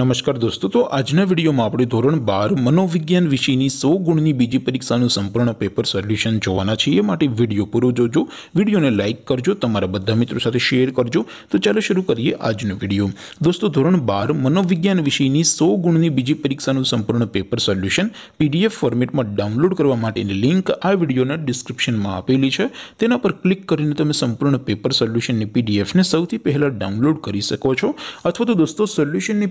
नमस्कार दोस्तों तो आज ना वीडियो में आपण ધોરણ 12 મનોવિજ્ઞાન વિષયની 100 ગુણની બીજી પરીક્ષાનું સંપૂર્ણ પેપર સોલ્યુશન જોવાના છે એ માટે વિડિયો પૂરો જોજો વિડિયોને લાઈક કરજો તમારા બધા મિત્રો સાથે શેર કરજો તો ચાલો શરૂ કરીએ આજનો વિડિયો दोस्तों ધોરણ 12 મનોવિજ્ઞાન વિષયની 100 ગુણની બીજી પરીક્ષાનું સંપૂર્ણ પેપર સોલ્યુશન PDF ફોર્મેટમાં ડાઉનલોડ કરવા માટેની લિંક આ વિડિયોના ડિસ્ક્રિપ્શનમાં આપેલી છે તેના પર ક્લિક કરીને તમે સંપૂર્ણ પેપર સોલ્યુશન ને PDF ને સૌથી પહેલા ડાઉનલોડ કરી શકો છો અથવા તો દોસ્તો સોલ્યુશન ને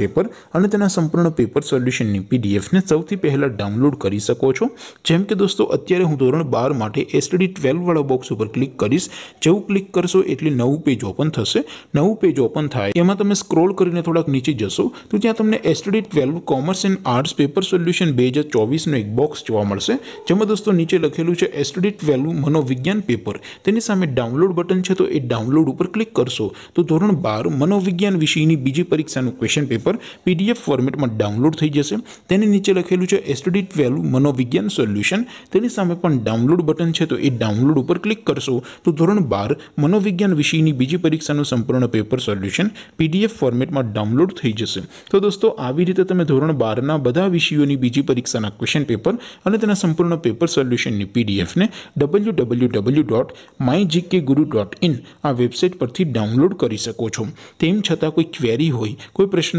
पेपर અનંતના સંપૂર્ણ પેપર સોલ્યુશનની પીડીએફ ને સૌથી પહેલા ડાઉનલોડ કરી શકો છો જેમ કે દોસ્તો અત્યારે હું ધોરણ 12 માટે STD 12 વાળો બોક્સ ઉપર ક્લિક કરીશ જેવું ક્લિક કરશો એટલે નવું પેજ ઓપન થશે નવું પેજ ઓપન થાય એમાં તમે સ્ક્રોલ કરીને થોડક નીચે જશો તો ત્યાં તમને STD 12 commerce and arts paper solution batch 24 નો એક બોક્સ જોવા મળશે જેમ કે દોસ્તો નીચે લખેલું છે STD 12 મનોવિજ્ઞાન પેપર તેની સામે ડાઉનલોડ બટન છે તો એ ડાઉનલોડ ઉપર ક્લિક કરશો તો ધોરણ 12 મનોવિજ્ઞાન વિષયની બીજી પરીક્ષા નું ક્વેશ્ચન પર પીડીએફ ફોર્મેટમાં ડાઉનલોડ થઈ જશે તેની નીચે લખેલું છે STD 12 મનોવિજ્ઞાન સોલ્યુશન તેની સામે પણ ડાઉનલોડ બટન છે તો એ ડાઉનલોડ ઉપર ક્લિક કરશો તો ધોરણ 12 મનોવિજ્ઞાન વિષયની બીજી પરીક્ષાનો સંપૂર્ણ પેપર સોલ્યુશન પીડીએફ ફોર્મેટમાં ડાઉનલોડ થઈ જશે તો દોસ્તો આવી રીતે તમે ધોરણ 12 ના બધા વિષયોની બીજી પરીક્ષાના ક્વેશ્ચન પેપર અને તેના સંપૂર્ણ પેપર સોલ્યુશનની પીડીએફ ને www.mygkguru.in આ વેબસાઈટ પરથી ડાઉનલોડ કરી શકો છો તેમ છતાં કોઈ ક્વેરી હોય કોઈ પ્રશ્ન